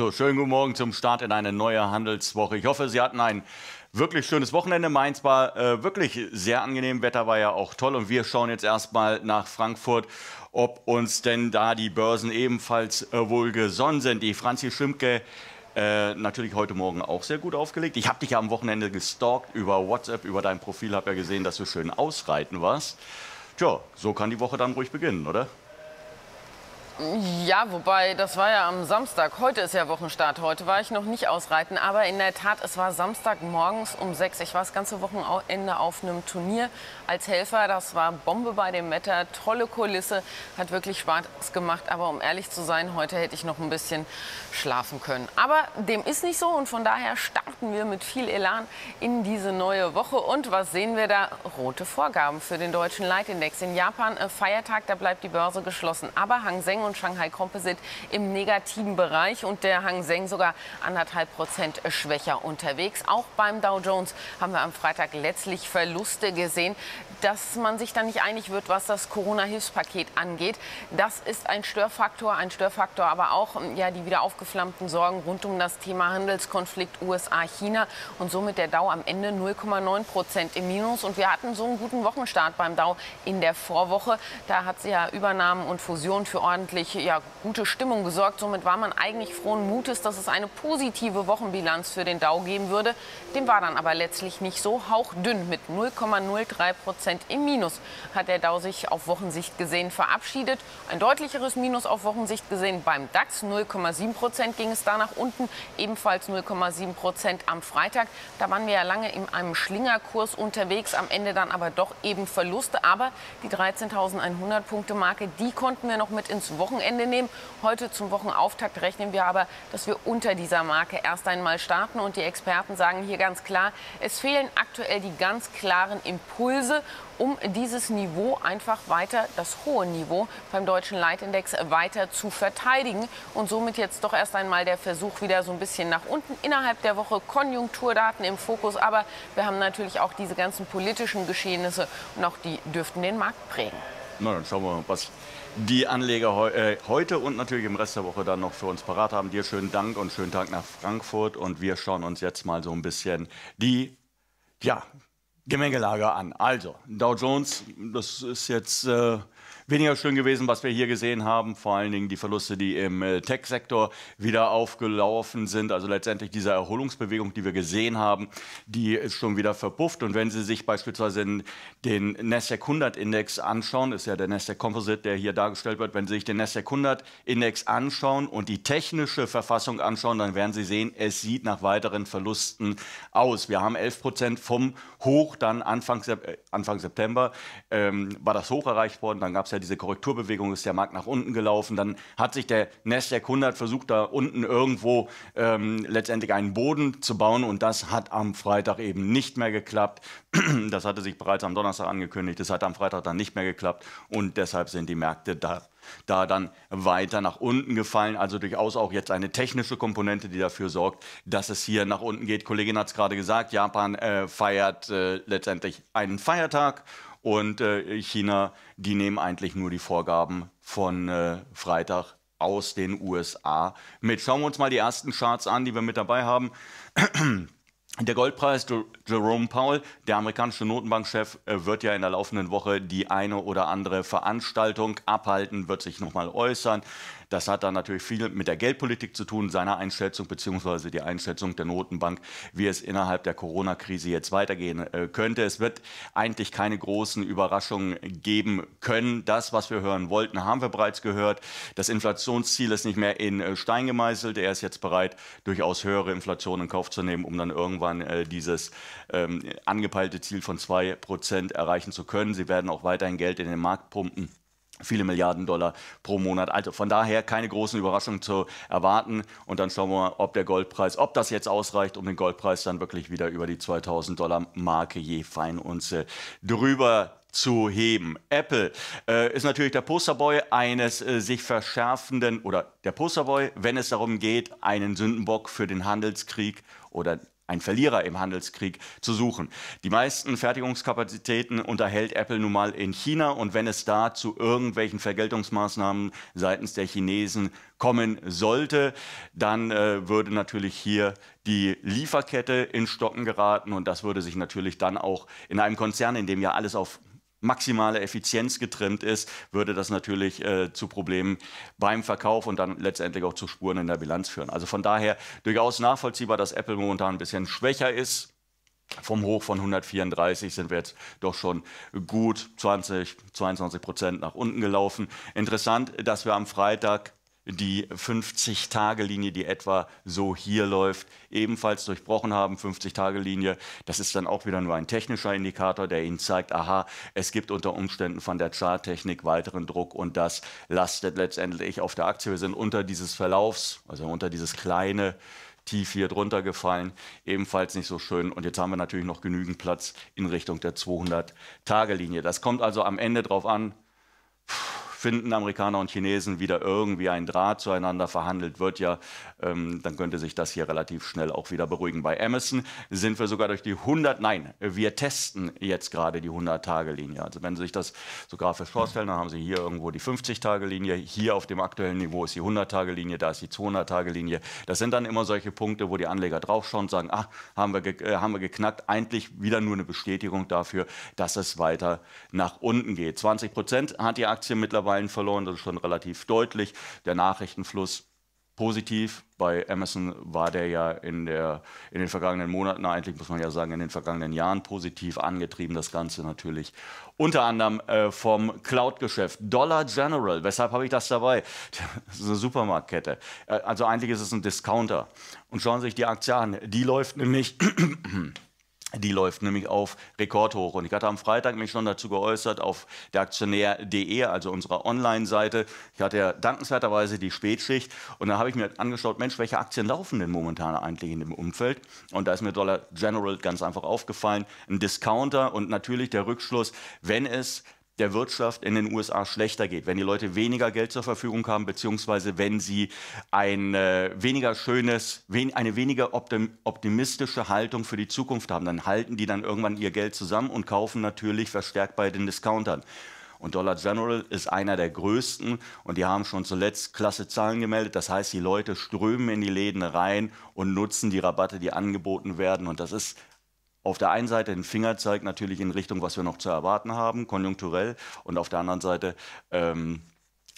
So, schönen guten Morgen zum Start in eine neue Handelswoche. Ich hoffe, Sie hatten ein wirklich schönes Wochenende. Mainz war äh, wirklich sehr angenehm. Wetter war ja auch toll. Und wir schauen jetzt erstmal nach Frankfurt, ob uns denn da die Börsen ebenfalls äh, wohl gesonnen sind. Die Franzi Schimke äh, natürlich heute Morgen auch sehr gut aufgelegt. Ich habe dich ja am Wochenende gestalkt über WhatsApp, über dein Profil, habe ja gesehen, dass du schön ausreiten warst. Tja, so kann die Woche dann ruhig beginnen, oder? Ja, wobei, das war ja am Samstag. Heute ist ja Wochenstart. Heute war ich noch nicht ausreiten. Aber in der Tat, es war Samstag morgens um sechs. Ich war das ganze Wochenende auf einem Turnier als Helfer. Das war Bombe bei dem Wetter. Tolle Kulisse. Hat wirklich Spaß gemacht. Aber um ehrlich zu sein, heute hätte ich noch ein bisschen schlafen können. Aber dem ist nicht so. Und von daher starten wir mit viel Elan in diese neue Woche. Und was sehen wir da? Rote Vorgaben für den deutschen Leitindex. In Japan äh, Feiertag, da bleibt die Börse geschlossen. Aber Hang Seng und und Shanghai Composite im negativen Bereich und der Hang Seng sogar anderthalb Prozent schwächer unterwegs. Auch beim Dow Jones haben wir am Freitag letztlich Verluste gesehen. Dass man sich da nicht einig wird, was das Corona-Hilfspaket angeht, das ist ein Störfaktor. Ein Störfaktor aber auch ähm, ja, die wieder aufgeflammten Sorgen rund um das Thema Handelskonflikt USA-China und somit der Dow am Ende 0,9 Prozent im Minus. Und wir hatten so einen guten Wochenstart beim Dow in der Vorwoche. Da hat es ja Übernahmen und Fusionen für ordentlich wirklich ja, gute Stimmung gesorgt. Somit war man eigentlich frohen Mutes, dass es eine positive Wochenbilanz für den Dow geben würde. Dem war dann aber letztlich nicht so hauchdünn. Mit 0,03 Prozent im Minus hat der Dow sich auf Wochensicht gesehen verabschiedet. Ein deutlicheres Minus auf Wochensicht gesehen beim DAX. 0,7 Prozent ging es da nach unten, ebenfalls 0,7 Prozent am Freitag. Da waren wir ja lange in einem Schlingerkurs unterwegs, am Ende dann aber doch eben Verluste. Aber die 13.100 Punkte Marke, die konnten wir noch mit ins Wochenende nehmen. Heute zum Wochenauftakt rechnen wir aber, dass wir unter dieser Marke erst einmal starten. Und die Experten sagen hier ganz klar, es fehlen aktuell die ganz klaren Impulse, um dieses Niveau einfach weiter, das hohe Niveau beim deutschen Leitindex weiter zu verteidigen. Und somit jetzt doch erst einmal der Versuch wieder so ein bisschen nach unten innerhalb der Woche. Konjunkturdaten im Fokus, aber wir haben natürlich auch diese ganzen politischen Geschehnisse und auch die dürften den Markt prägen. Na, dann schauen wir mal, was die Anleger heu äh, heute und natürlich im Rest der Woche dann noch für uns parat haben. Dir schönen Dank und schönen Tag nach Frankfurt. Und wir schauen uns jetzt mal so ein bisschen die, ja, Gemengelage an. Also, Dow Jones, das ist jetzt. Äh, weniger schön gewesen, was wir hier gesehen haben. Vor allen Dingen die Verluste, die im äh, Tech-Sektor wieder aufgelaufen sind. Also letztendlich diese Erholungsbewegung, die wir gesehen haben, die ist schon wieder verpufft. Und wenn Sie sich beispielsweise den Nasdaq 100 Index anschauen, ist ja der Nasdaq Composite, der hier dargestellt wird. Wenn Sie sich den Nasdaq 100 Index anschauen und die technische Verfassung anschauen, dann werden Sie sehen, es sieht nach weiteren Verlusten aus. Wir haben 11 Prozent vom Hoch dann Anfang, äh, Anfang September ähm, war das Hoch erreicht worden. Dann gab es ja diese Korrekturbewegung ist der Markt nach unten gelaufen. Dann hat sich der Nasdaq 100 versucht, da unten irgendwo ähm, letztendlich einen Boden zu bauen und das hat am Freitag eben nicht mehr geklappt. Das hatte sich bereits am Donnerstag angekündigt, das hat am Freitag dann nicht mehr geklappt und deshalb sind die Märkte da da dann weiter nach unten gefallen. Also durchaus auch jetzt eine technische Komponente, die dafür sorgt, dass es hier nach unten geht. Kollegin hat es gerade gesagt, Japan äh, feiert äh, letztendlich einen Feiertag und äh, China, die nehmen eigentlich nur die Vorgaben von äh, Freitag aus den USA mit. Schauen wir uns mal die ersten Charts an, die wir mit dabei haben. Der Goldpreis, Jerome Powell, der amerikanische Notenbankchef, äh, wird ja in der laufenden Woche die eine oder andere Veranstaltung abhalten, wird sich nochmal äußern. Das hat dann natürlich viel mit der Geldpolitik zu tun, seiner Einschätzung beziehungsweise die Einschätzung der Notenbank, wie es innerhalb der Corona-Krise jetzt weitergehen äh, könnte. Es wird eigentlich keine großen Überraschungen geben können. Das, was wir hören wollten, haben wir bereits gehört. Das Inflationsziel ist nicht mehr in äh, Stein gemeißelt. Er ist jetzt bereit, durchaus höhere Inflation in Kauf zu nehmen, um dann irgendwann äh, dieses ähm, angepeilte Ziel von 2% erreichen zu können. Sie werden auch weiterhin Geld in den Markt pumpen viele Milliarden Dollar pro Monat. Also von daher keine großen Überraschungen zu erwarten. Und dann schauen wir mal, ob der Goldpreis, ob das jetzt ausreicht, um den Goldpreis dann wirklich wieder über die 2000 Dollar Marke je Feinunze äh, drüber zu heben. Apple äh, ist natürlich der Posterboy eines äh, sich verschärfenden oder der Posterboy, wenn es darum geht, einen Sündenbock für den Handelskrieg oder einen Verlierer im Handelskrieg zu suchen. Die meisten Fertigungskapazitäten unterhält Apple nun mal in China und wenn es da zu irgendwelchen Vergeltungsmaßnahmen seitens der Chinesen kommen sollte, dann äh, würde natürlich hier die Lieferkette in Stocken geraten und das würde sich natürlich dann auch in einem Konzern, in dem ja alles auf maximale Effizienz getrimmt ist, würde das natürlich äh, zu Problemen beim Verkauf und dann letztendlich auch zu Spuren in der Bilanz führen. Also von daher durchaus nachvollziehbar, dass Apple momentan ein bisschen schwächer ist. Vom Hoch von 134 sind wir jetzt doch schon gut 20, 22 Prozent nach unten gelaufen. Interessant, dass wir am Freitag die 50-Tage-Linie, die etwa so hier läuft, ebenfalls durchbrochen haben. 50-Tage-Linie, das ist dann auch wieder nur ein technischer Indikator, der Ihnen zeigt, aha, es gibt unter Umständen von der Charttechnik weiteren Druck und das lastet letztendlich auf der Aktie. Wir sind unter dieses Verlaufs, also unter dieses kleine tief hier drunter gefallen, ebenfalls nicht so schön. Und jetzt haben wir natürlich noch genügend Platz in Richtung der 200-Tage-Linie. Das kommt also am Ende darauf an, finden Amerikaner und Chinesen wieder irgendwie einen Draht zueinander, verhandelt wird ja, ähm, dann könnte sich das hier relativ schnell auch wieder beruhigen. Bei Amazon sind wir sogar durch die 100, nein, wir testen jetzt gerade die 100-Tage-Linie. Also wenn Sie sich das so grafisch vorstellen, dann haben Sie hier irgendwo die 50-Tage-Linie, hier auf dem aktuellen Niveau ist die 100-Tage-Linie, da ist die 200-Tage-Linie. Das sind dann immer solche Punkte, wo die Anleger draufschauen und sagen, ach, haben wir, äh, haben wir geknackt, eigentlich wieder nur eine Bestätigung dafür, dass es weiter nach unten geht. 20 Prozent hat die Aktie mittlerweile Wahlen verloren, das ist schon relativ deutlich. Der Nachrichtenfluss positiv. Bei Amazon war der ja in, der, in den vergangenen Monaten, eigentlich muss man ja sagen, in den vergangenen Jahren positiv angetrieben. Das Ganze natürlich unter anderem äh, vom Cloud-Geschäft. Dollar General, weshalb habe ich das dabei? Das ist eine Supermarktkette. Äh, also eigentlich ist es ein Discounter. Und schauen Sie sich die Aktie an. Die läuft nämlich. die läuft nämlich auf Rekordhoch. Und ich hatte am Freitag mich schon dazu geäußert auf der Aktionär.de, also unserer Online-Seite. Ich hatte ja dankenswerterweise die Spätschicht. Und da habe ich mir angeschaut, Mensch, welche Aktien laufen denn momentan eigentlich in dem Umfeld? Und da ist mir Dollar General ganz einfach aufgefallen. Ein Discounter und natürlich der Rückschluss, wenn es der Wirtschaft in den USA schlechter geht, wenn die Leute weniger Geld zur Verfügung haben, beziehungsweise wenn sie ein äh, weniger schönes, wen, eine weniger optim, optimistische Haltung für die Zukunft haben, dann halten die dann irgendwann ihr Geld zusammen und kaufen natürlich verstärkt bei den Discountern. Und Dollar General ist einer der größten und die haben schon zuletzt klasse Zahlen gemeldet. Das heißt, die Leute strömen in die Läden rein und nutzen die Rabatte, die angeboten werden. Und das ist auf der einen Seite den Fingerzeig natürlich in Richtung, was wir noch zu erwarten haben, konjunkturell, und auf der anderen Seite, ähm,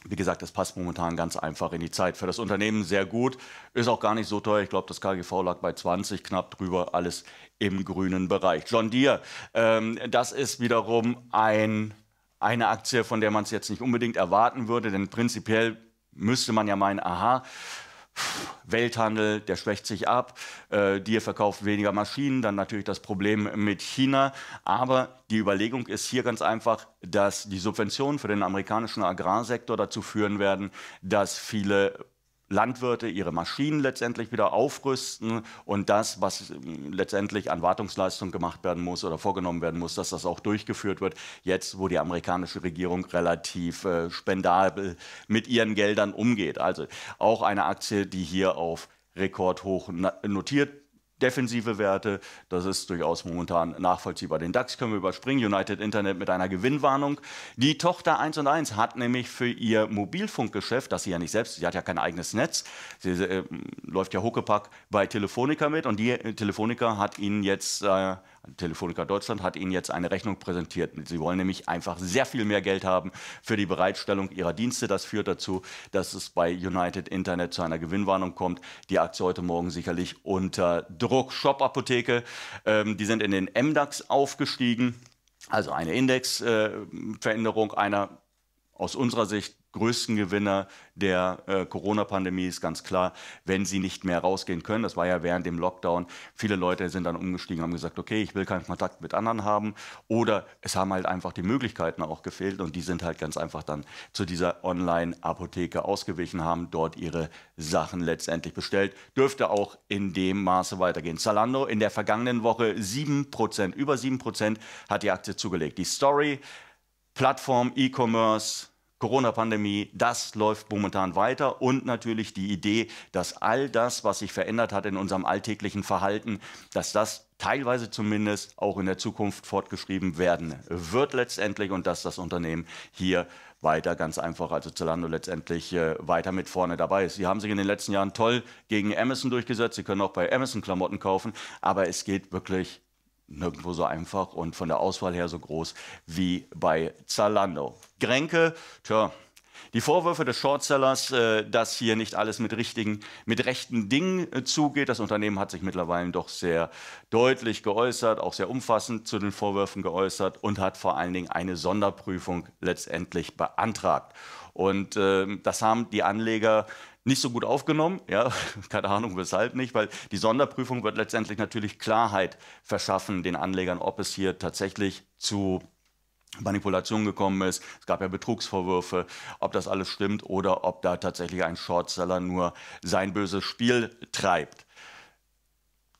wie gesagt, das passt momentan ganz einfach in die Zeit. Für das Unternehmen sehr gut, ist auch gar nicht so teuer. Ich glaube, das KGV lag bei 20, knapp drüber, alles im grünen Bereich. John Deere, ähm, das ist wiederum ein, eine Aktie, von der man es jetzt nicht unbedingt erwarten würde, denn prinzipiell müsste man ja meinen, aha, Welthandel, der schwächt sich ab, äh, die verkauft weniger Maschinen, dann natürlich das Problem mit China. Aber die Überlegung ist hier ganz einfach, dass die Subventionen für den amerikanischen Agrarsektor dazu führen werden, dass viele Landwirte ihre Maschinen letztendlich wieder aufrüsten und das, was ähm, letztendlich an Wartungsleistung gemacht werden muss oder vorgenommen werden muss, dass das auch durchgeführt wird. Jetzt, wo die amerikanische Regierung relativ äh, spendabel mit ihren Geldern umgeht. Also auch eine Aktie, die hier auf Rekordhoch notiert defensive Werte. Das ist durchaus momentan nachvollziehbar. Den DAX können wir überspringen. United Internet mit einer Gewinnwarnung. Die Tochter 1 und 1 hat nämlich für ihr Mobilfunkgeschäft, das sie ja nicht selbst, sie hat ja kein eigenes Netz, sie äh, läuft ja Huckepack bei Telefonica mit und die äh, Telefonica hat ihnen jetzt äh, Telefonica Deutschland hat Ihnen jetzt eine Rechnung präsentiert. Sie wollen nämlich einfach sehr viel mehr Geld haben für die Bereitstellung Ihrer Dienste. Das führt dazu, dass es bei United Internet zu einer Gewinnwarnung kommt. Die Aktie heute Morgen sicherlich unter Druck. Shop Apotheke, ähm, die sind in den MDAX aufgestiegen. Also eine Indexveränderung äh, einer aus unserer Sicht größten Gewinner der äh, Corona-Pandemie ist ganz klar, wenn sie nicht mehr rausgehen können. Das war ja während dem Lockdown. Viele Leute sind dann umgestiegen, haben gesagt, okay, ich will keinen Kontakt mit anderen haben. Oder es haben halt einfach die Möglichkeiten auch gefehlt und die sind halt ganz einfach dann zu dieser Online-Apotheke ausgewichen, haben dort ihre Sachen letztendlich bestellt. Dürfte auch in dem Maße weitergehen. Zalando in der vergangenen Woche 7%, über 7% hat die Aktie zugelegt. Die Story, Plattform, E-Commerce, Corona-Pandemie, das läuft momentan weiter und natürlich die Idee, dass all das, was sich verändert hat in unserem alltäglichen Verhalten, dass das teilweise zumindest auch in der Zukunft fortgeschrieben werden wird letztendlich und dass das Unternehmen hier weiter ganz einfach, also Zalando letztendlich äh, weiter mit vorne dabei ist. Sie haben sich in den letzten Jahren toll gegen Amazon durchgesetzt, Sie können auch bei Amazon Klamotten kaufen, aber es geht wirklich nirgendwo so einfach und von der Auswahl her so groß wie bei Zalando. Grenke, tja, die Vorwürfe des Shortsellers, äh, dass hier nicht alles mit richtigen, mit rechten Dingen äh, zugeht. Das Unternehmen hat sich mittlerweile doch sehr deutlich geäußert, auch sehr umfassend zu den Vorwürfen geäußert und hat vor allen Dingen eine Sonderprüfung letztendlich beantragt. Und äh, das haben die Anleger nicht so gut aufgenommen. Ja, keine Ahnung, weshalb nicht, weil die Sonderprüfung wird letztendlich natürlich Klarheit verschaffen den Anlegern, ob es hier tatsächlich zu Manipulation gekommen ist. Es gab ja Betrugsvorwürfe, ob das alles stimmt oder ob da tatsächlich ein Shortseller nur sein böses Spiel treibt.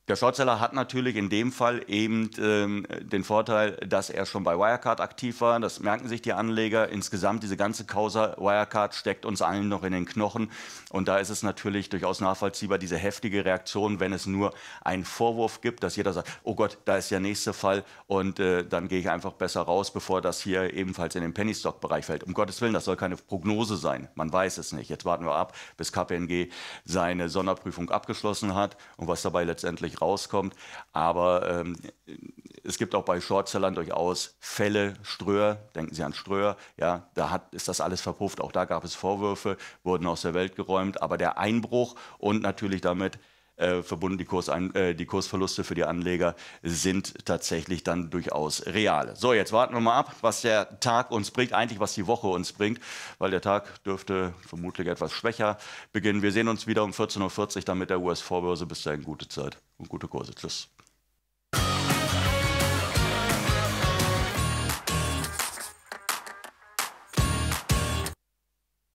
Der Shortseller hat natürlich in dem Fall eben ähm, den Vorteil, dass er schon bei Wirecard aktiv war. Das merken sich die Anleger. Insgesamt diese ganze Causa Wirecard steckt uns allen noch in den Knochen. Und da ist es natürlich durchaus nachvollziehbar, diese heftige Reaktion, wenn es nur einen Vorwurf gibt, dass jeder sagt, oh Gott, da ist der nächste Fall und äh, dann gehe ich einfach besser raus, bevor das hier ebenfalls in den Penny-Stock-Bereich fällt. Um Gottes Willen, das soll keine Prognose sein. Man weiß es nicht. Jetzt warten wir ab, bis KPNG seine Sonderprüfung abgeschlossen hat und was dabei letztendlich natürlich rauskommt. Aber ähm, es gibt auch bei Shortsellern durchaus Fälle, Ströer, denken Sie an Ströer, ja, da hat, ist das alles verpufft. Auch da gab es Vorwürfe, wurden aus der Welt geräumt. Aber der Einbruch und natürlich damit äh, verbunden. Die, Kursein, äh, die Kursverluste für die Anleger sind tatsächlich dann durchaus real. So, jetzt warten wir mal ab, was der Tag uns bringt, eigentlich was die Woche uns bringt, weil der Tag dürfte vermutlich etwas schwächer beginnen. Wir sehen uns wieder um 14.40 Uhr dann mit der US-Vorbörse. Bis dahin gute Zeit und gute Kurse. Tschüss.